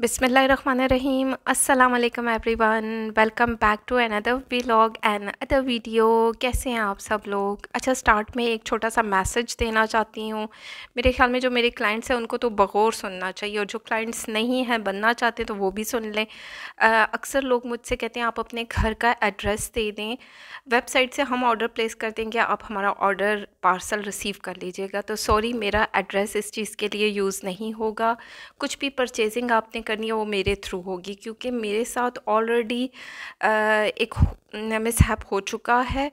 बिसमीम अल्लाम everyone welcome back to another vlog and other video कैसे हैं आप सब लोग अच्छा स्टार्ट में एक छोटा सा मैसेज देना चाहती हूँ मेरे ख्याल में जो मेरे क्लाइंट्स हैं उनको तो बगौर सुनना चाहिए और जो क्लाइंट्स नहीं हैं बनना चाहते तो वो भी सुन लें अक्सर लोग मुझसे कहते हैं आप अपने घर का एड्रेस दे दें वेबसाइट से हम ऑर्डर प्लेस कर देंगे आप हमारा ऑर्डर पार्सल रिसीव कर लीजिएगा तो सॉरी मेरा एड्रेस इस चीज़ के लिए यूज़ नहीं होगा कुछ भी परचेजिंग आपने करनी है वो मेरे थ्रू होगी क्योंकि मेरे साथ ऑलरेडी एक मिसहैप हो चुका है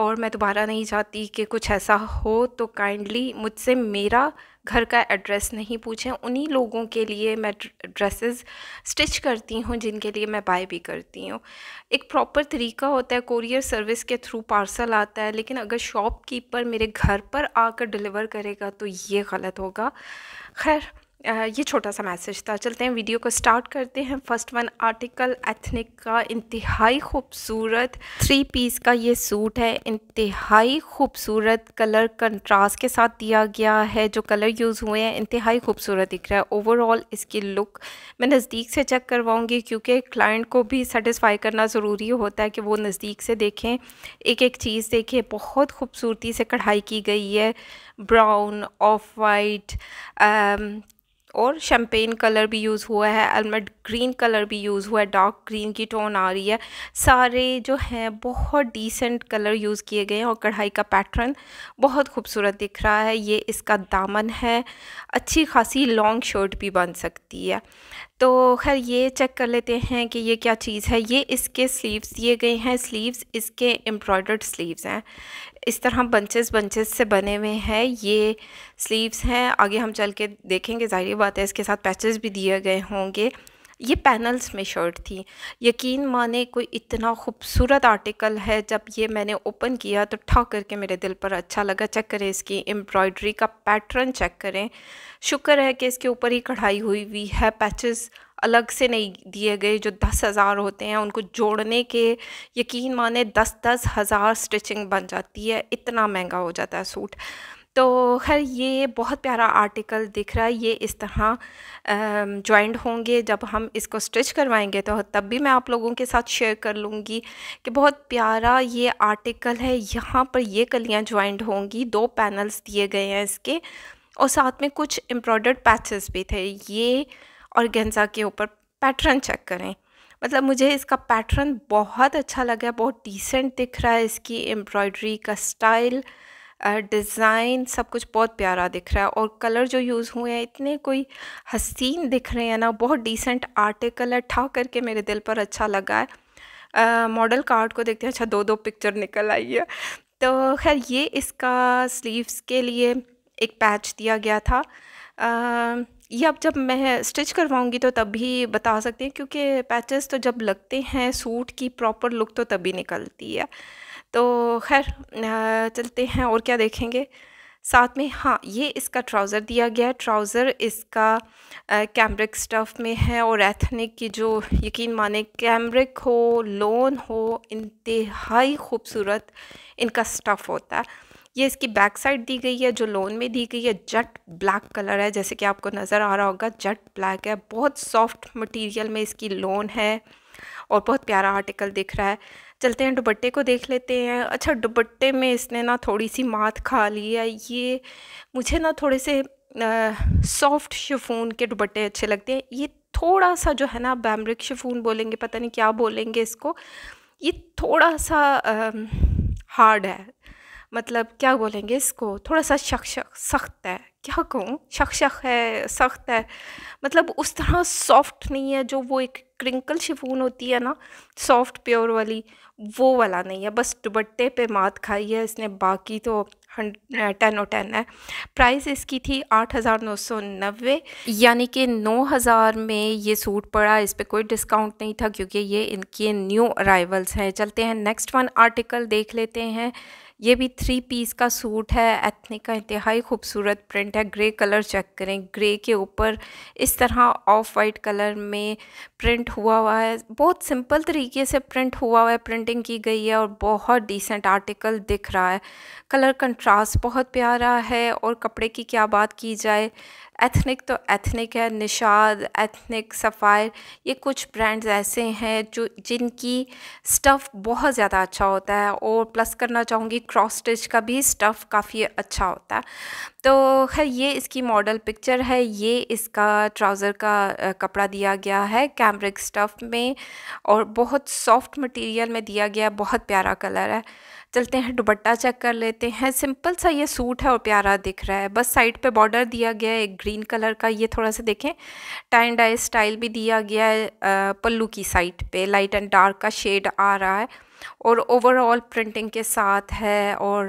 और मैं दोबारा नहीं चाहती कि कुछ ऐसा हो तो काइंडली मुझसे मेरा घर का एड्रेस नहीं पूछें उन्हीं लोगों के लिए मैं ड्रेसेस स्टिच करती हूँ जिनके लिए मैं बाय भी करती हूँ एक प्रॉपर तरीका होता है कोरियर सर्विस के थ्रू पार्सल आता है लेकिन अगर शॉपकीपर मेरे घर पर आकर डिलीवर करेगा तो ये गलत होगा खैर ये छोटा सा मैसेज था चलते हैं वीडियो को स्टार्ट करते हैं फर्स्ट वन आर्टिकल एथनिक का इंतहाई खूबसूरत थ्री पीस का ये सूट है इंतहाई खूबसूरत कलर कंट्रास्ट के साथ दिया गया है जो कलर यूज़ हुए हैं इंतहाई खूबसूरत दिख रहा है ओवरऑल इसकी लुक मैं नज़दीक से चेक करवाऊँगी क्योंकि क्लाइंट को भी सेटिस्फाई करना ज़रूरी होता है कि वो नज़दीक से देखें एक एक चीज़ देखें बहुत खूबसूरती से कढ़ाई की गई है ब्राउन ऑफ वाइट और शैम्पेन कलर भी यूज़ हुआ है अलमंड ग्रीन कलर भी यूज़ हुआ है डार्क ग्रीन की टोन आ रही है सारे जो हैं बहुत डिसेंट कलर यूज़ किए गए हैं और कढ़ाई का पैटर्न बहुत खूबसूरत दिख रहा है ये इसका दामन है अच्छी खासी लॉन्ग शर्ट भी बन सकती है तो खैर ये चेक कर लेते हैं कि ये क्या चीज़ है ये इसके स्लीव्स दिए गए हैं स्लीव्स इसके एम्ब्रॉयडर्ड स्लीव्स हैं इस तरह बंचेस बंचेस से बने हुए हैं ये स्लीव्स हैं आगे हम चल के देखेंगे जाहिर बात है इसके साथ पैचेस भी दिए गए होंगे ये पैनल्स में शर्ट थी यकीन माने कोई इतना खूबसूरत आर्टिकल है जब ये मैंने ओपन किया तो ठा करके मेरे दिल पर अच्छा लगा चेक करें इसकी एम्ब्रॉयडरी का पैटर्न चेक करें शुक्र है कि इसके ऊपर ही कढ़ाई हुई हुई है पैचेस अलग से नहीं दिए गए जो दस हज़ार होते हैं उनको जोड़ने के यकीन माने दस दस हज़ार स्टिचिंग बन जाती है इतना महंगा हो जाता है सूट तो खैर ये बहुत प्यारा आर्टिकल दिख रहा है ये इस तरह जॉइंट होंगे जब हम इसको स्टिच करवाएंगे तो तब भी मैं आप लोगों के साथ शेयर कर लूँगी कि बहुत प्यारा ये आर्टिकल है यहाँ पर ये कलियाँ जॉइंट होंगी दो पैनल्स दिए गए हैं इसके और साथ में कुछ एम्ब्रॉयडर्ड पैचेस भी थे ये और गेंजा के ऊपर पैटर्न चेक करें मतलब मुझे इसका पैटर्न बहुत अच्छा लगा बहुत डिसेंट दिख रहा है इसकी एम्ब्रॉयडरी का स्टाइल डिज़ाइन सब कुछ बहुत प्यारा दिख रहा है और कलर जो यूज़ हुए हैं इतने कोई हसीन दिख रहे हैं ना बहुत डिसेंट आर्टिकल है ठा करके मेरे दिल पर अच्छा लगा है मॉडल कार्ड को देखते हैं अच्छा दो दो पिक्चर निकल आई है तो खैर ये इसका स्लीव्स के लिए एक पैच दिया गया था आ, ये अब जब मैं स्टिच करवाऊंगी तो तब भी बता सकते हैं क्योंकि पैचेस तो जब लगते हैं सूट की प्रॉपर लुक तो तभी निकलती है तो खैर चलते हैं और क्या देखेंगे साथ में हाँ ये इसका ट्राउज़र दिया गया है ट्राउज़र इसका कैमरिक स्टफ़ में है और एथनिक की जो यकीन माने कैमरिक हो लोन हो इंतहाई ख़ूबसूरत इनका स्टफ़ होता है ये इसकी बैक साइड दी गई है जो लोन में दी गई है जट ब्लैक कलर है जैसे कि आपको नज़र आ रहा होगा जट ब्लैक है बहुत सॉफ्ट मटेरियल में इसकी लोन है और बहुत प्यारा आर्टिकल दिख रहा है चलते हैं दुपट्टे को देख लेते हैं अच्छा दुपट्टे में इसने ना थोड़ी सी मात खा ली है ये मुझे ना थोड़े से सॉफ्ट शिफून के दुपट्टे अच्छे लगते हैं ये थोड़ा सा जो है ना बैमरिक शिफून बोलेंगे पता नहीं क्या बोलेंगे इसको ये थोड़ा सा हार्ड है मतलब क्या बोलेंगे इसको थोड़ा सा शक शक सख्त है क्या कहूँ शक शक है सख्त है मतलब उस तरह सॉफ्ट नहीं है जो वो एक क्रिंकल शिफून होती है ना सॉफ्ट प्योर वाली वो वाला नहीं है बस दुबट्टे पे मात खाई है इसने बाकी तो टेन ओ टेन है प्राइस इसकी थी आठ हज़ार नौ सौ नब्बे यानी कि नौ हज़ार में ये सूट पड़ा इस पर कोई डिस्काउंट नहीं था क्योंकि ये इनके न्यू अराइवल्स हैं चलते हैं नेक्स्ट वन आर्टिकल देख लेते हैं ये भी थ्री पीस का सूट है एथनिक का इंतहाई खूबसूरत प्रिंट है ग्रे कलर चेक करें ग्रे के ऊपर इस तरह ऑफ वाइट कलर में प्रिंट हुआ हुआ है बहुत सिंपल तरीके से प्रिंट हुआ हुआ है प्रिंटिंग की गई है और बहुत डिसेंट आर्टिकल दिख रहा है कलर कंट्रास्ट बहुत प्यारा है और कपड़े की क्या बात की जाए एथनिक तो एथनिक है निशाद एथनिक सफ़ायर ये कुछ ब्रांड्स ऐसे हैं जो जिनकी स्टफ़ बहुत ज़्यादा अच्छा होता है और प्लस करना चाहूँगी क्रॉस स्टिच का भी स्टफ़ काफ़ी अच्छा होता है तो खैर ये इसकी मॉडल पिक्चर है ये इसका ट्राउज़र का कपड़ा दिया गया है कैमरिक स्टफ़ में और बहुत सॉफ्ट मटेरियल में दिया गया बहुत प्यारा कलर है चलते हैं दुपट्टा चेक कर लेते हैं सिंपल सा ये सूट है और प्यारा दिख रहा है बस साइड पे बॉर्डर दिया गया है एक ग्रीन कलर का ये थोड़ा सा देखें टाइन एंड डाई स्टाइल भी दिया गया है पल्लू की साइड पे लाइट एंड डार्क का शेड आ रहा है और ओवरऑल प्रिंटिंग के साथ है और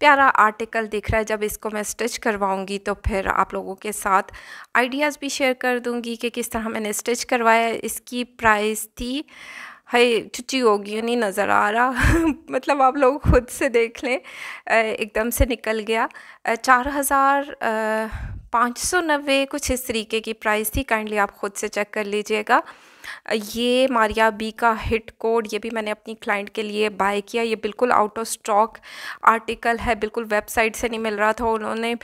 प्यारा आर्टिकल दिख रहा है जब इसको मैं स्टिच करवाऊंगी तो फिर आप लोगों के साथ आइडियाज़ भी शेयर कर दूंगी कि किस तरह मैंने स्टिच करवाया इसकी प्राइस थी हाय चुच्ची होगी नहीं नज़र आ रहा मतलब आप लोग खुद से देख लें एकदम से निकल गया चार हज़ार पाँच सौ नब्बे कुछ इस तरीके की प्राइस थी काइंडली आप ख़ुद से चेक कर लीजिएगा ये मारिया बी का हिट कोड ये भी मैंने अपनी क्लाइंट के लिए बाय किया ये बिल्कुल आउट ऑफ स्टॉक आर्टिकल है बिल्कुल वेबसाइट से नहीं मिल रहा था उन्होंने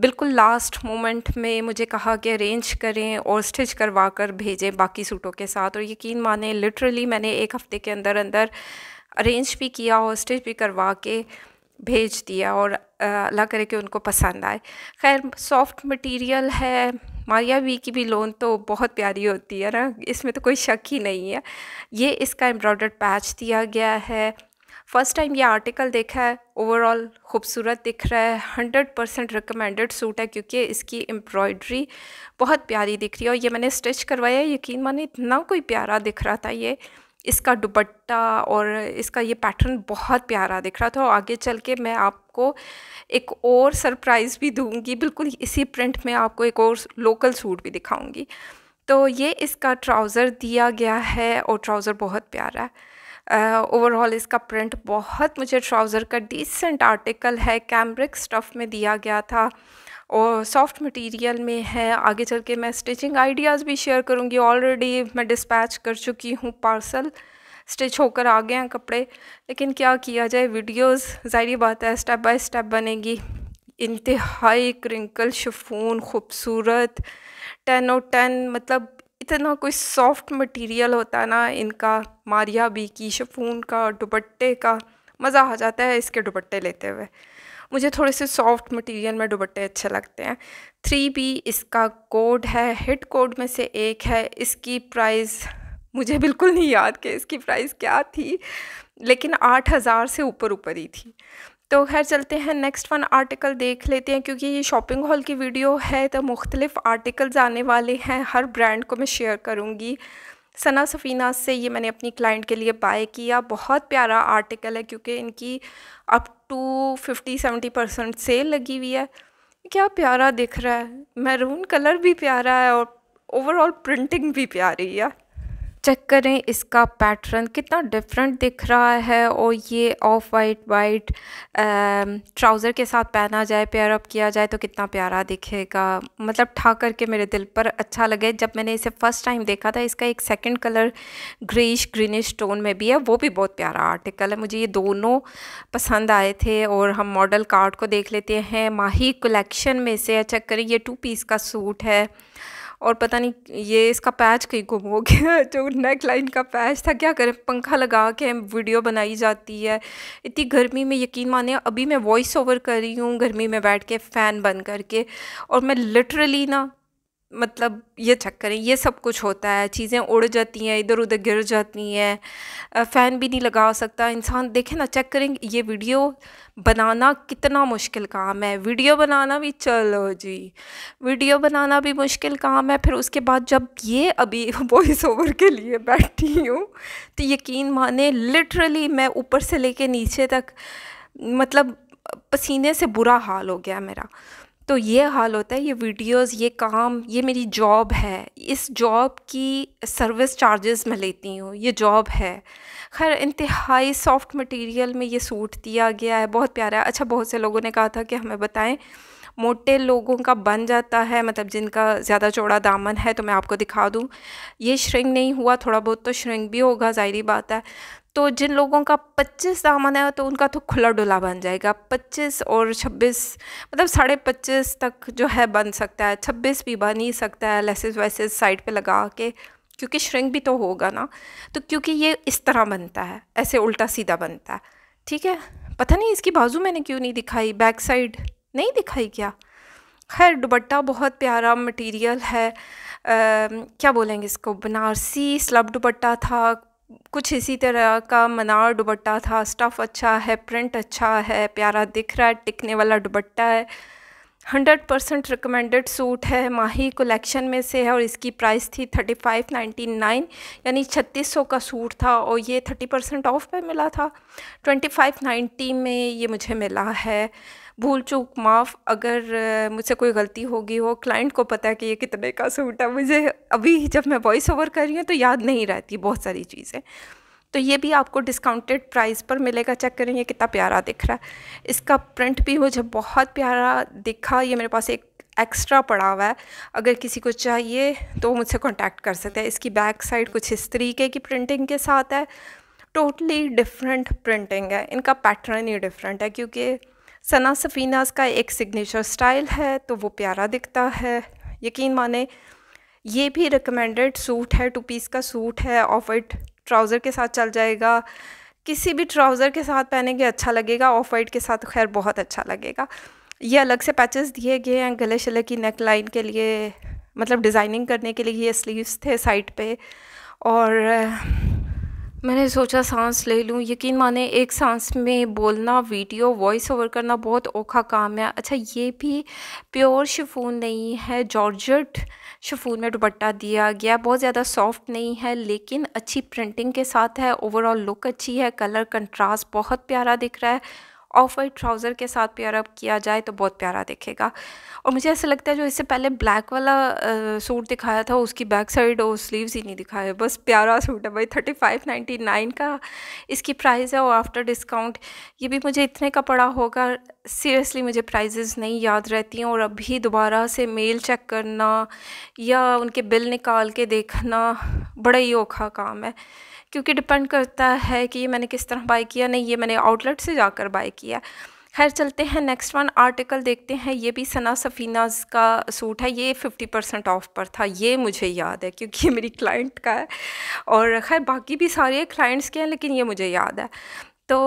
बिल्कुल लास्ट मोमेंट में मुझे कहा कि अरेंज करें और स्टिच करवा कर भेजें बाकी सूटों के साथ और यकीन माने लिटरली मैंने एक हफ़्ते के अंदर अंदर अरेंज भी किया और स्टिच भी करवा के भेज दिया और अल्लाह करे कि उनको पसंद आए खैर सॉफ्ट मटेरियल है मारिया वी की भी लोन तो बहुत प्यारी होती है ना इसमें तो कोई शक ही नहीं है ये इसका एम्ब्रॉयडर्ड पैच दिया गया है फ़र्स्ट टाइम ये आर्टिकल देखा है ओवरऑल खूबसूरत दिख रहा है हंड्रेड परसेंट रिकमेंडेड सूट है क्योंकि इसकी एम्ब्रॉयड्री बहुत प्यारी दिख रही है और ये मैंने स्टिच करवाया यकीन माने इतना कोई प्यारा दिख रहा था ये इसका दुपट्टा और इसका ये पैटर्न बहुत प्यारा दिख रहा था और आगे चल के मैं आपको एक और सरप्राइज़ भी दूंगी बिल्कुल इसी प्रिंट में आपको एक और लोकल सूट भी दिखाऊंगी तो ये इसका ट्राउज़र दिया गया है और ट्राउज़र बहुत प्यारा है ओवरऑल uh, इसका प्रिंट बहुत मुझे ट्राउज़र का डिसेंट आर्टिकल है कैमरिक स्टफ़ में दिया गया था और सॉफ्ट मटेरियल में है आगे चल के मैं स्टिचिंग आइडियाज़ भी शेयर करूँगी ऑलरेडी मैं डिस्पैच कर चुकी हूँ पार्सल स्टिच होकर आ गए हैं कपड़े लेकिन क्या किया जाए वीडियोस जाहिर बात है स्टेप बाय स्टेप बनेगी इंतहाई क्रिंकल शफून खूबसूरत टेन ओ टेन मतलब इतना कोई सॉफ्ट मटेरियल होता है ना इनका मारिया बी की शफून का दुपट्टे का मज़ा आ जाता है इसके दुपट्टे लेते हुए मुझे थोड़े से सॉफ्ट मटेरियल में दुबट्टे अच्छे लगते हैं थ्री बी इसका कोड है हिट कोड में से एक है इसकी प्राइस मुझे बिल्कुल नहीं याद कि इसकी प्राइस क्या थी लेकिन आठ हज़ार से ऊपर ऊपर ही थी तो खैर चलते हैं नेक्स्ट वन आर्टिकल देख लेते हैं क्योंकि ये शॉपिंग हॉल की वीडियो है तो मुख्तलिफ़ आर्टिकल्स आने वाले हैं हर ब्रांड को मैं शेयर करूँगी सना सफ़ीना से ये मैंने अपनी क्लाइंट के लिए बाय किया बहुत प्यारा आर्टिकल है क्योंकि इनकी up to fifty seventy percent sale लगी हुई है क्या प्यारा दिख रहा है मैरून कलर भी प्यारा है और ओवरऑल प्रिंटिंग भी प्यारी है चेक करें इसका पैटर्न कितना डिफरेंट दिख रहा है और ये ऑफ वाइट वाइट ट्राउज़र के साथ पहना जाए पेयर अप किया जाए तो कितना प्यारा दिखेगा मतलब ठा करके मेरे दिल पर अच्छा लगे जब मैंने इसे फ़र्स्ट टाइम देखा था इसका एक second colour greyish greenish tone में भी है वो भी बहुत प्यारा आर्टिकल है मुझे ये दोनों पसंद आए थे और हम मॉडल कार्ड को देख लेते हैं माही कलेक्शन में से चेक करें ये टू पीस का सूट है और पता नहीं ये इसका पैच कहीं गुम हो गया जो नेक लाइन का पैच था क्या करें पंखा लगा के वीडियो बनाई जाती है इतनी गर्मी में यकीन माने अभी मैं वॉइस ओवर कर रही हूँ गर्मी में बैठ के फ़ैन बंद करके और मैं लिटरली ना मतलब ये चक्कर है ये सब कुछ होता है चीज़ें उड़ जाती हैं इधर उधर गिर जाती हैं फ़ैन भी नहीं लगा सकता इंसान देखे ना चेक करें ये वीडियो बनाना कितना मुश्किल काम है वीडियो बनाना भी चलो जी वीडियो बनाना भी मुश्किल काम है फिर उसके बाद जब ये अभी वॉइस ओवर के लिए बैठी हूँ तो यकीन माने लिटरली मैं ऊपर से ले नीचे तक मतलब पसीने से बुरा हाल हो गया मेरा तो ये हाल होता है ये वीडियोस ये काम ये मेरी जॉब है इस जॉब की सर्विस चार्जेस मैं लेती हूँ ये जॉब है खैर इंतहाई सॉफ्ट मटेरियल में ये सूट दिया गया है बहुत प्यारा है अच्छा बहुत से लोगों ने कहा था कि हमें बताएं मोटे लोगों का बन जाता है मतलब जिनका ज़्यादा चौड़ा दामन है तो मैं आपको दिखा दूँ ये श्रिंग नहीं हुआ थोड़ा बहुत तो श्रिंग भी होगा ज़ाहरी बात है तो जिन लोगों का पच्चीस दामन है तो उनका तो खुला डुला बन जाएगा पच्चीस और छब्बीस मतलब साढ़े पच्चीस तक जो है बन सकता है छब्बीस भी बन ही सकता है लेसेस वैसेस साइड पे लगा के क्योंकि श्रिंक भी तो होगा ना तो क्योंकि ये इस तरह बनता है ऐसे उल्टा सीधा बनता है ठीक है पता नहीं इसकी बाजू मैंने क्यों नहीं दिखाई बैक साइड नहीं दिखाई क्या खैर दुबट्टा बहुत प्यारा मटेरियल है आ, क्या बोलेंगे इसको बनारसी स्लब दुपट्टा था कुछ इसी तरह का मनार दुबट्टा था स्टफ़ अच्छा है प्रिंट अच्छा है प्यारा दिख रहा है टिकने वाला दुबट्टा है हंड्रेड परसेंट रिकमेंडेड सूट है माही कलेक्शन में से है और इसकी प्राइस थी थर्टी फाइव नाइन्टी नाइन यानी छत्तीस सौ का सूट था और ये थर्टी परसेंट ऑफ पे मिला था ट्वेंटी फाइव नाइन्टी में ये मुझे मिला है भूल चूक माफ़ अगर मुझसे कोई गलती होगी हो क्लाइंट को पता है कि ये कितने का सूट है मुझे अभी जब मैं वॉइस ओवर कर रही हूँ तो याद नहीं रहती बहुत सारी चीज़ें तो ये भी आपको डिस्काउंटेड प्राइस पर मिलेगा चेक करें ये कितना प्यारा दिख रहा है इसका प्रिंट भी मुझे बहुत प्यारा दिखा ये मेरे पास एक एक्स्ट्रा पड़ा हुआ है अगर किसी को चाहिए तो मुझसे कॉन्टैक्ट कर सकते हैं इसकी बैक साइड कुछ इस तरीके की प्रिंटिंग के साथ है टोटली डिफरेंट प्रिंटिंग है इनका पैटर्न ही डिफरेंट है क्योंकि सना सफीनाज का एक सिग्नेचर स्टाइल है तो वो प्यारा दिखता है यकीन माने ये भी रिकमेंडेड सूट है टू पीस का सूट है ऑफ वाइट ट्राउज़र के साथ चल जाएगा किसी भी ट्राउज़र के साथ पहनेंगे अच्छा लगेगा ऑफ वाइट के साथ खैर बहुत अच्छा लगेगा ये अलग से पैचेस दिए गए हैं गले शले की नेक लाइन के लिए मतलब डिज़ाइनिंग करने के लिए ये स्लीव्स थे साइड पे और मैंने सोचा सांस ले लूँ यकीन माने एक सांस में बोलना वीडियो वॉइस ओवर करना बहुत औखा काम है अच्छा ये भी प्योर शिफून नहीं है जॉर्जट शिफून में दुपट्टा दिया गया बहुत ज़्यादा सॉफ्ट नहीं है लेकिन अच्छी प्रिंटिंग के साथ है ओवरऑल लुक अच्छी है कलर कंट्रास्ट बहुत प्यारा दिख रहा है ऑफ वाइट ट्राउज़र के साथ पेयर अप किया जाए तो बहुत प्यारा दिखेगा और मुझे ऐसा लगता है जो इससे पहले ब्लैक वाला सूट दिखाया था उसकी बैक साइड और स्लीव्स ही नहीं दिखाए बस प्यारा सूट है भाई थर्टी फाइव नाइन्टी नाइन का इसकी प्राइस है और आफ्टर डिस्काउंट ये भी मुझे इतने का पड़ा होगा सीरियसली मुझे प्राइजेज़ नहीं याद रहती हैं और अभी दोबारा से मेल चेक करना या उनके बिल निकाल के देखना बड़ा ही औखा काम है क्योंकि डिपेंड करता है कि ये मैंने किस तरह बाई किया नहीं ये मैंने आउटलेट से जाकर बाई किया खैर चलते हैं नेक्स्ट वन आर्टिकल देखते हैं ये भी सना सफ़ीनाज का सूट है ये फिफ्टी परसेंट ऑफ पर था ये मुझे याद है क्योंकि ये मेरी क्लाइंट का है और खैर बाकी भी सारे क्लाइंट्स के हैं लेकिन ये मुझे याद है तो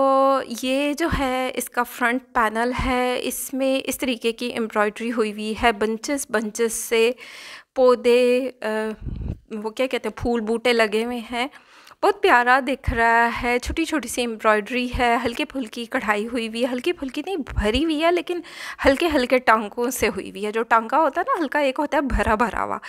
ये जो है इसका फ्रंट पैनल है इसमें इस तरीके की एम्ब्रॉयड्री हुई हुई है बंचेस बंचेस से पौधे वो क्या कहते हैं फूल बूटे लगे हुए हैं बहुत प्यारा दिख रहा है छोटी छोटी सी एम्ब्रॉयडरी है हल्की फुल्की कढ़ाई हुई हुई है हल्की फुल्की नहीं भरी हुई है लेकिन हल्के हल्के टांकों से हुई हुई है जो टांका होता है ना हल्का एक होता है भरा भरा हुआ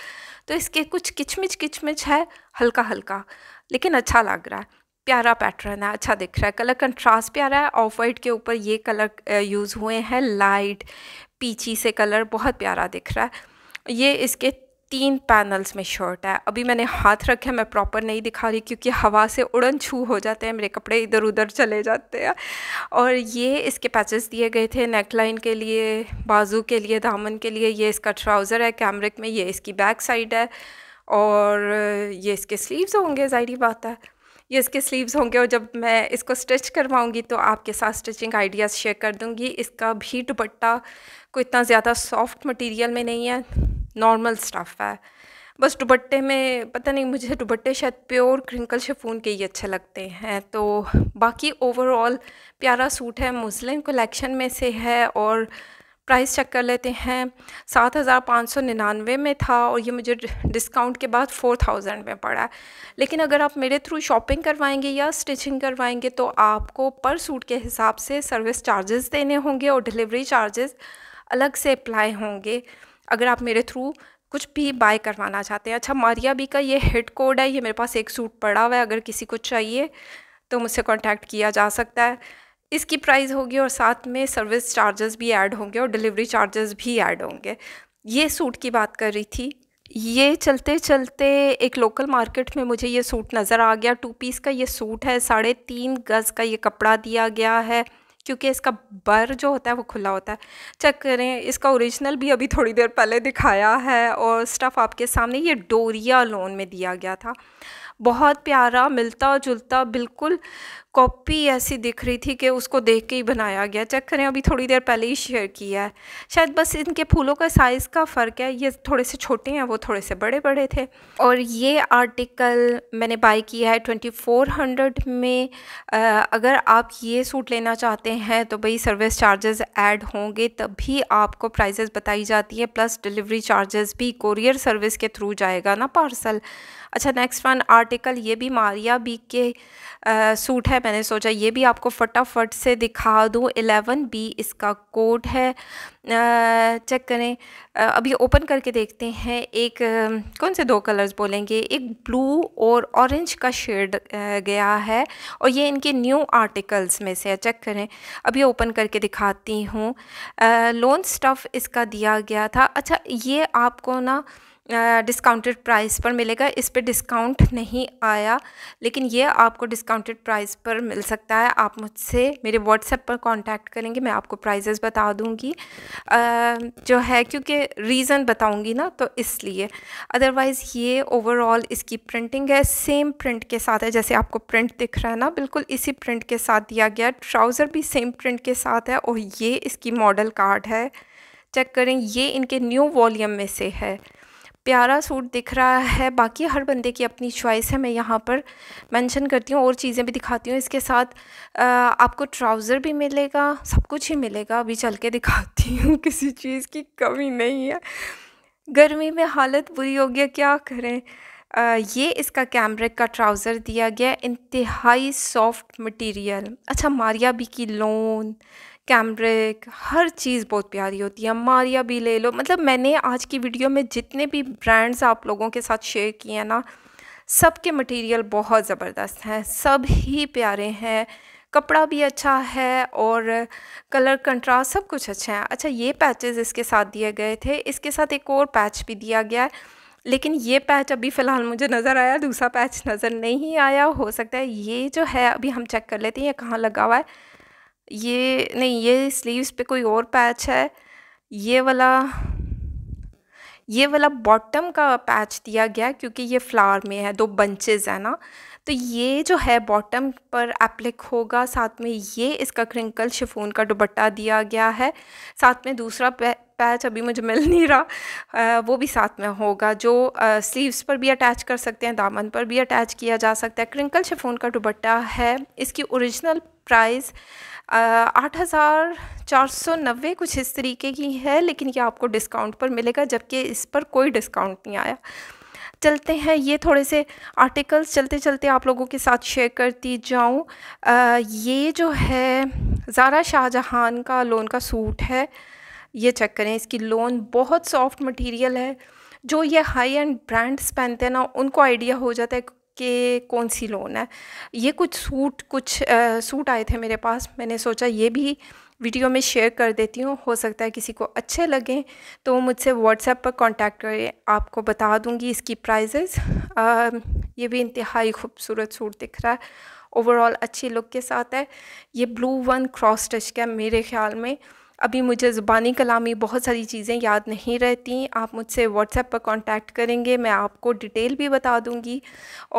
तो इसके कुछ किचमिच किचमिच है हल्का हल्का लेकिन अच्छा लग रहा है प्यारा पैटर्न है अच्छा दिख रहा है कलर कंट्रास्ट प्यारा है ऑफ वाइट के ऊपर ये कलर यूज़ हुए हैं लाइट पीची से कलर बहुत प्यारा दिख रहा है ये इसके तीन पैनल्स में शर्ट है अभी मैंने हाथ रखे मैं प्रॉपर नहीं दिखा रही क्योंकि हवा से उड़न छू हो जाते हैं मेरे कपड़े इधर उधर चले जाते हैं और ये इसके पैचेस दिए गए थे नेक लाइन के लिए बाजू के लिए दामन के लिए ये इसका ट्राउज़र है कैमरिक में ये इसकी बैक साइड है और ये इसके स्लीव्स होंगे ज़ाहरी बात है ये इसके स्लीव्स होंगे और जब मैं इसको स्टिच करवाऊंगी तो आपके साथ स्टिचिंग आइडियाज़ शेयर कर दूंगी इसका भी दुपट्टा को इतना ज़्यादा सॉफ्ट मटेरियल में नहीं है नॉर्मल स्टफ़ है बस दुपट्टे में पता नहीं मुझे दुपट्टे शायद प्योर क्रिंकल शेफून के ही अच्छे लगते हैं तो बाकी ओवरऑल प्यारा सूट है मुस्लिम कलेक्शन में से है और प्राइस चेक कर लेते हैं सात हज़ार पाँच सौ निन्यानवे में था और ये मुझे डिस्काउंट के बाद फोर थाउजेंड में पड़ा लेकिन अगर आप मेरे थ्रू शॉपिंग करवाएंगे या स्टिचिंग करवाएंगे तो आपको पर सूट के हिसाब से सर्विस चार्जेस देने होंगे और डिलीवरी चार्जेस अलग से अप्लाई होंगे अगर आप मेरे थ्रू कुछ भी बाय करवाना चाहते हैं अच्छा मारिया बी का ये हेड कोड है ये मेरे पास एक सूट पड़ा हुआ है अगर किसी को चाहिए तो मुझसे कॉन्टैक्ट किया जा सकता है इसकी प्राइस होगी और साथ में सर्विस चार्जेस भी ऐड होंगे और डिलीवरी चार्जेस भी ऐड होंगे ये सूट की बात कर रही थी ये चलते चलते एक लोकल मार्केट में मुझे ये सूट नज़र आ गया टू पीस का ये सूट है साढ़े तीन गज़ का ये कपड़ा दिया गया है क्योंकि इसका बर जो होता है वो खुला होता है चेक करें इसका ओरिजिनल भी अभी थोड़ी देर पहले दिखाया है और स्टफ़ आपके सामने ये डोरिया लोन में दिया गया था बहुत प्यारा मिलता जुलता बिल्कुल कॉपी ऐसी दिख रही थी कि उसको देख के ही बनाया गया चेक करें अभी थोड़ी देर पहले ही शेयर किया है शायद बस इनके फूलों का साइज़ का फ़र्क है ये थोड़े से छोटे हैं वो थोड़े से बड़े बड़े थे और ये आर्टिकल मैंने बाई किया है ट्वेंटी फ़ोर हंड्रेड में आ, अगर आप ये सूट लेना चाहते हैं तो भाई सर्विस चार्जेस ऐड होंगे तभी आपको प्राइजेस बताई जाती है प्लस डिलीवरी चार्जेस भी कोरियर सर्विस के थ्रू जाएगा ना पार्सल अच्छा नेक्स्ट वन आर्टिकल ये भी मारिया बी के आ, सूट है मैंने सोचा ये भी आपको फटाफट से दिखा दूँ एलेवन बी इसका कोड है आ, चेक करें आ, अभी ओपन करके देखते हैं एक कौन से दो कलर्स बोलेंगे एक ब्लू और ऑरेंज का शेड गया है और ये इनके न्यू आर्टिकल्स में से है चेक करें अभी ओपन करके दिखाती हूँ लोन स्टफ़ इसका दिया गया था अच्छा ये आपको ना डिस्काउंटेड प्राइस पर मिलेगा इस पर डिस्काउंट नहीं आया लेकिन ये आपको डिस्काउंटेड प्राइस पर मिल सकता है आप मुझसे मेरे व्हाट्सएप पर कांटेक्ट करेंगे मैं आपको प्राइजेस बता दूंगी आ, जो है क्योंकि रीज़न बताऊंगी ना तो इसलिए अदरवाइज़ ये ओवरऑल इसकी प्रिंटिंग है सेम प्रिंट के साथ है जैसे आपको प्रिंट दिख रहा है ना बिल्कुल इसी प्रिंट के साथ दिया गया ट्राउज़र भी सेम प्रिंट के साथ है और ये इसकी मॉडल कार्ड है चेक करें ये इनके न्यू वॉल्यूम में से है प्यारा सूट दिख रहा है बाकी हर बंदे की अपनी चॉइस है मैं यहाँ पर मेंशन करती हूँ और चीज़ें भी दिखाती हूँ इसके साथ आ, आपको ट्राउज़र भी मिलेगा सब कुछ ही मिलेगा अभी चल के दिखाती हूँ किसी चीज़ की कमी नहीं है गर्मी में हालत बुरी हो गया क्या करें आ, ये इसका कैमरे का ट्राउज़र दिया गया इंतहाई सॉफ्ट मटीरियल अच्छा मारिया भी की लोन कैमरिक हर चीज़ बहुत प्यारी होती है मारिया भी ले लो मतलब मैंने आज की वीडियो में जितने भी ब्रांड्स आप लोगों के साथ शेयर किए हैं ना सब के मटेरियल बहुत ज़बरदस्त हैं सब ही प्यारे हैं कपड़ा भी अच्छा है और कलर कंट्रास्ट सब कुछ अच्छा है अच्छा ये पैचेस इसके साथ दिए गए थे इसके साथ एक और पैच भी दिया गया है लेकिन ये पैच अभी फ़िलहाल मुझे नज़र आया दूसरा पैच नज़र नहीं आया हो सकता है ये जो है अभी हम चेक कर लेते हैं ये कहाँ लगा हुआ है ये नहीं ये स्लीव्स पे कोई और पैच है ये वाला ये वाला बॉटम का पैच दिया गया क्योंकि ये फ्लावर में है दो बंचेज है ना तो ये जो है बॉटम पर एप्लिक होगा साथ में ये इसका क्रिंकल शिफोन का दुबट्टा दिया गया है साथ में दूसरा पैच अभी मुझे मिल नहीं रहा वो भी साथ में होगा जो स्लीव्स पर भी अटैच कर सकते हैं दामन पर भी अटैच किया जा सकता है क्रिंकल शिफोन का दुबट्टा है इसकी ओरिजिनल प्राइस आठ हज़ार चार सौ नब्बे कुछ इस तरीके की है लेकिन ये आपको डिस्काउंट पर मिलेगा जबकि इस पर कोई डिस्काउंट नहीं आया चलते हैं ये थोड़े से आर्टिकल्स चलते चलते आप लोगों के साथ शेयर करती जाऊँ ये जो है ज़ारा शाहजहान का लोन का सूट है ये चेक करें इसकी लोन बहुत सॉफ्ट मटेरियल है जो ये हाई एंड ब्रांड्स पहनते हैं ना उनको आइडिया हो जाता है कि कौन सी लोन है ये कुछ सूट कुछ आ, सूट आए थे मेरे पास मैंने सोचा ये भी वीडियो में शेयर कर देती हूँ हो सकता है किसी को अच्छे लगें तो मुझसे व्हाट्सएप पर कांटेक्ट करें आपको बता दूँगी इसकी प्राइजेस ये भी इंतहाई खूबसूरत सूट दिख रहा है ओवरऑल अच्छी लुक के साथ है ये ब्लू वन क्रॉस टच का मेरे ख्याल में अभी मुझे ज़ुबानी कलामी बहुत सारी चीज़ें याद नहीं रहती आप मुझसे व्हाट्सएप पर कांटेक्ट करेंगे मैं आपको डिटेल भी बता दूंगी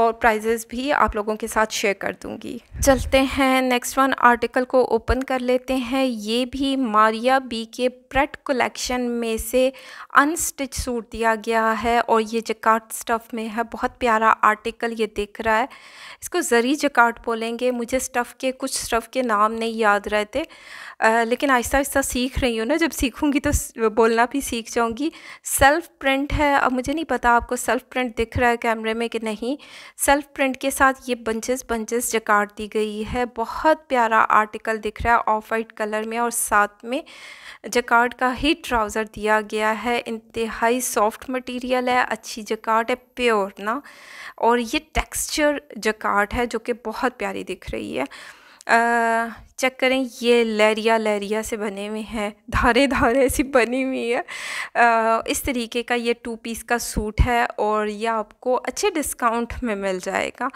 और प्राइजेस भी आप लोगों के साथ शेयर कर दूंगी चलते हैं नेक्स्ट वन आर्टिकल को ओपन कर लेते हैं ये भी मारिया बी के प्रेट कलेक्शन में से अनस्टिच सूट दिया गया है और ये जकाट स्टफ़ में है बहुत प्यारा आर्टिकल ये दिख रहा है इसको ज़री जकाट बोलेंगे मुझे स्टफ़ के कुछ स्टफ़ के नाम नहीं याद रहते आ, लेकिन आहिस्ता आहिस्ता सीख रही हूँ ना जब सीखूँगी तो बोलना भी सीख जाऊँगी सेल्फ प्रिंट है अब मुझे नहीं पता आपको सेल्फ प्रिंट दिख रहा है कैमरे में कि नहीं सेल्फ प्रिंट के साथ ये बंचेस बंचेस जकार दी गई है बहुत प्यारा आर्टिकल दिख रहा है ऑफ वाइट कलर में और साथ में जकाट का ही ट्राउज़र दिया गया है इंतहाई सॉफ्ट मटीरियल है अच्छी जकाट है प्योर ना और ये टेक्स्चर जकाट है जो कि बहुत प्यारी दिख रही है चेक करें ये लहरिया लहरिया से बने हुए हैं धारे धारे सी बनी हुई है आ, इस तरीके का ये टू पीस का सूट है और ये आपको अच्छे डिस्काउंट में मिल जाएगा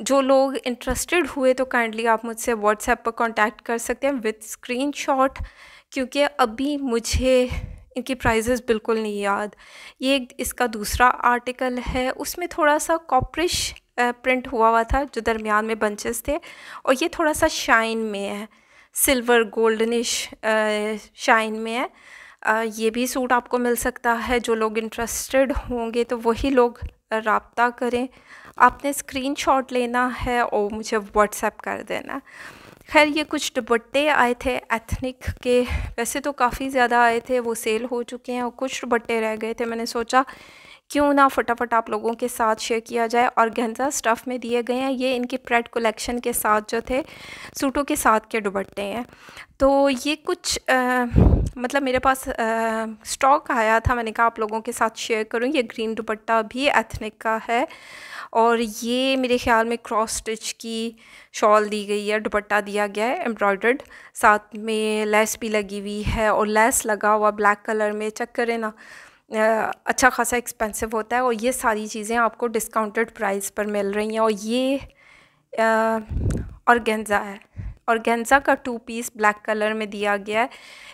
जो लोग इंटरेस्टेड हुए तो काइंडली आप मुझसे व्हाट्सएप पर कांटेक्ट कर सकते हैं विथ स्क्रीनशॉट क्योंकि अभी मुझे इनकी प्राइजेस बिल्कुल नहीं याद ये इसका दूसरा आर्टिकल है उसमें थोड़ा सा कॉपरिश प्रिंट हुआ हुआ था जो दरमियान में बंचेस थे और ये थोड़ा सा शाइन में है सिल्वर गोल्डनिश शाइन में है ये भी सूट आपको मिल सकता है जो लोग इंटरेस्टेड होंगे तो वही लोग रबता करें आपने स्क्रीनशॉट लेना है और मुझे व्हाट्सएप कर देना खैर ये कुछ दुपट्टे आए थे एथनिक के वैसे तो काफ़ी ज़्यादा आए थे वो सेल हो चुके हैं और कुछ दुपट्टे रह गए थे मैंने सोचा क्यों ना फटाफट आप लोगों के साथ शेयर किया जाए और गेंजा स्टफ़ में दिए गए हैं ये इनके प्रेड कलेक्शन के साथ जो थे सूटों के साथ के दुबट्टे हैं तो ये कुछ आ, मतलब मेरे पास स्टॉक आया था मैंने कहा आप लोगों के साथ शेयर करूँ ये ग्रीन दुबट्टा भी एथनिक का है और ये मेरे ख्याल में क्रॉस स्टिच की शॉल दी गई है दुपट्टा दिया गया है एम्ब्रॉयडर्ड साथ में लेस भी लगी हुई है और लेस लगा हुआ ब्लैक कलर में चक्कर है ना अच्छा खासा एक्सपेंसिव होता है और ये सारी चीज़ें आपको डिस्काउंटेड प्राइस पर मिल रही हैं और ये औरगेंजा है औरगेंजा का टू पीस ब्लैक कलर में दिया गया है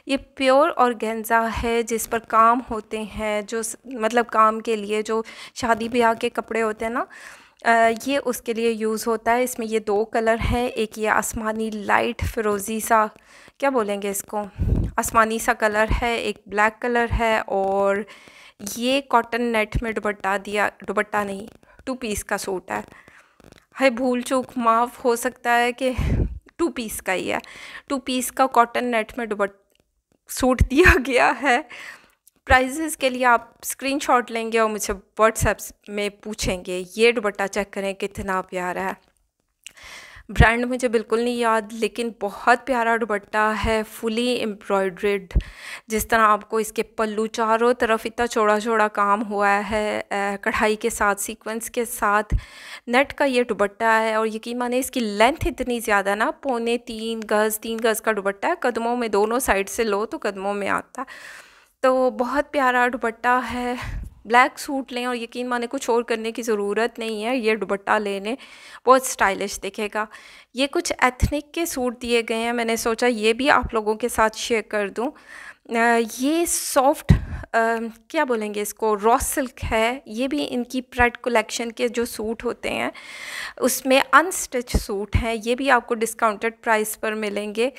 ये प्योर औरगेंजा है जिस पर काम होते हैं जो मतलब काम के लिए जो शादी ब्याह के कपड़े होते हैं ना ये उसके लिए यूज़ होता है इसमें ये दो कलर हैं एक ये आसमानी लाइट फिरोज़ी सा क्या बोलेंगे इसको आसमानी सा कलर है एक ब्लैक कलर है और ये कॉटन नेट में दुपट्टा दिया दुपट्टा नहीं टू पीस का सूट है है भूल चूक माफ़ हो सकता है कि टू पीस का ही है टू पीस का कॉटन नेट में दुपट सूट दिया गया है प्राइजेस के लिए आप स्क्रीनशॉट लेंगे और मुझे व्हाट्सएप में पूछेंगे ये दुपट्टा चेक करें कितना प्यारा है ब्रांड मुझे बिल्कुल नहीं याद लेकिन बहुत प्यारा दुपट्टा है फुली एम्ब्रॉयड्रेड जिस तरह आपको इसके पल्लू चारों तरफ इतना चौड़ा चौड़ा काम हुआ है कढ़ाई के साथ सीक्वेंस के साथ नेट का ये दुपट्टा है और यकीन माने इसकी लेंथ इतनी ज़्यादा ना पौने तीन गज़ तीन गज़ का दुपट्टा है कदमों में दोनों साइड से लो तो कदमों में आता तो बहुत प्यारा दुपट्टा है ब्लैक सूट लें और यकीन माने कुछ और करने की ज़रूरत नहीं है ये दुबट्टा लेने बहुत स्टाइलिश दिखेगा ये कुछ एथनिक के सूट दिए गए हैं मैंने सोचा ये भी आप लोगों के साथ शेयर कर दूँ ये सॉफ्ट क्या बोलेंगे इसको रॉ सिल्क है ये भी इनकी प्रेड कलेक्शन के जो सूट होते हैं उसमें अनस्टिच सूट हैं ये भी आपको डिस्काउंटेड प्राइस पर मिलेंगे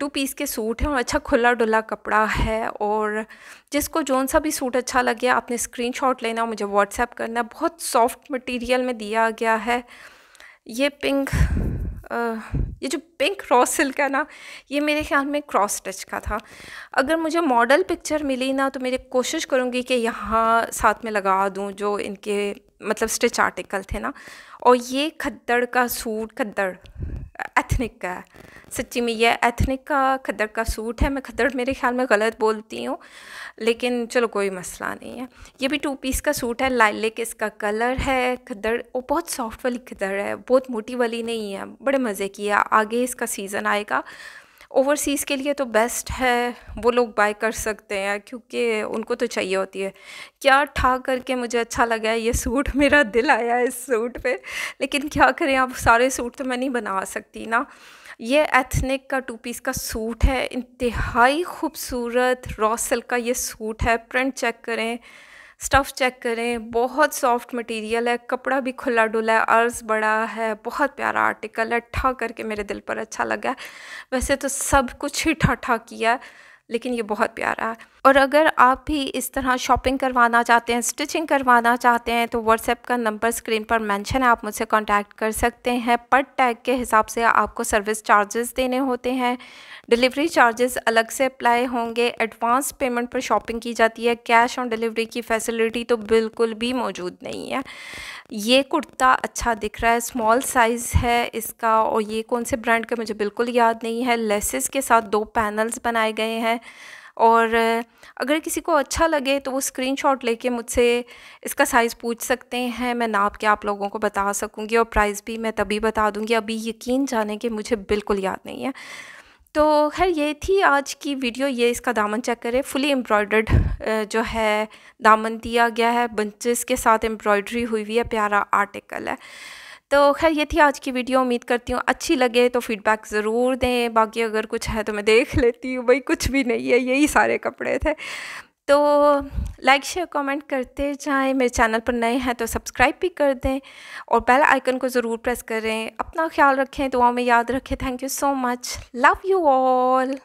टू पीस के सूट हैं और अच्छा खुला डुला कपड़ा है और जिसको जौन सा भी सूट अच्छा लगे आपने शॉट लेना मुझे व्हाट्सएप करना बहुत सॉफ्ट मटीरियल में दिया गया है ये पिंक ये जो पिंक क्रॉस सिल्क है ना ये मेरे ख्याल में क्रॉस टच का था अगर मुझे मॉडल पिक्चर मिली ना तो मेरे कोशिश करूँगी कि यहाँ साथ में लगा दूँ जो इनके मतलब स्टिच आर्टिकल थे ना और ये खद्दड़ का सूट खद्दड़ एथनिक का है सच्ची में यह एथनिक का खदड़ का सूट है मैं खदड़ मेरे ख्याल में गलत बोलती हूँ लेकिन चलो कोई मसला नहीं है ये भी टू पीस का सूट है लाइलिक इसका कलर है खदड़ वो बहुत सॉफ्ट वाली खदड़ है बहुत मोटी वाली नहीं है बड़े मज़े की है आगे इसका सीज़न आएगा ओवरसीज़ के लिए तो बेस्ट है वो लोग बाय कर सकते हैं क्योंकि उनको तो चाहिए होती है क्या ठा करके मुझे अच्छा लगा है ये सूट मेरा दिल आया है इस सूट पे लेकिन क्या करें आप सारे सूट तो मैं नहीं बना सकती ना ये एथनिक का टू पीस का सूट है इंतहाई खूबसूरत रॉसल का ये सूट है प्रिंट चेक करें स्टफ़ चेक करें बहुत सॉफ्ट मटेरियल है कपड़ा भी खुला डुला है अर्ज़ बड़ा है बहुत प्यारा आर्टिकल है ठा करके मेरे दिल पर अच्छा लगा वैसे तो सब कुछ ही ठा ठा किया लेकिन ये बहुत प्यारा है और अगर आप भी इस तरह शॉपिंग करवाना चाहते हैं स्टिचिंग करवाना चाहते हैं तो व्हाट्सएप का नंबर स्क्रीन पर मेंशन है आप मुझसे कांटेक्ट कर सकते हैं पर टैग के हिसाब से आपको सर्विस चार्जेस देने होते हैं डिलीवरी चार्जेस अलग से अप्लाई होंगे एडवांस पेमेंट पर शॉपिंग की जाती है कैश ऑन डिलीवरी की फैसिलिटी तो बिल्कुल भी मौजूद नहीं है ये कुर्ता अच्छा दिख रहा है स्मॉल साइज़ है इसका और ये कौन से ब्रांड का मुझे बिल्कुल याद नहीं है लेसेस के साथ दो पैनल्स बनाए गए हैं और अगर किसी को अच्छा लगे तो वो स्क्रीनशॉट लेके मुझसे इसका साइज़ पूछ सकते हैं मैं नाप के आप लोगों को बता सकूँगी और प्राइस भी मैं तभी बता दूँगी अभी यकीन जाने के मुझे बिल्कुल याद नहीं है तो खैर ये थी आज की वीडियो ये इसका दामन चेक करें फुली एम्ब्रॉयडर्ड जो है दामन दिया गया है बंचेस के साथ एम्ब्रॉयडरी हुई हुई है प्यारा आर्टिकल है तो खैर ये थी आज की वीडियो उम्मीद करती हूँ अच्छी लगे तो फीडबैक ज़रूर दें बाकी अगर कुछ है तो मैं देख लेती हूँ भाई कुछ भी नहीं है यही सारे कपड़े थे तो लाइक शेयर कमेंट करते जाएं मेरे चैनल पर नए हैं तो सब्सक्राइब भी कर दें और बेल आइकन को ज़रूर प्रेस करें अपना ख्याल रखें दुआओं में याद रखें thank you so much love you all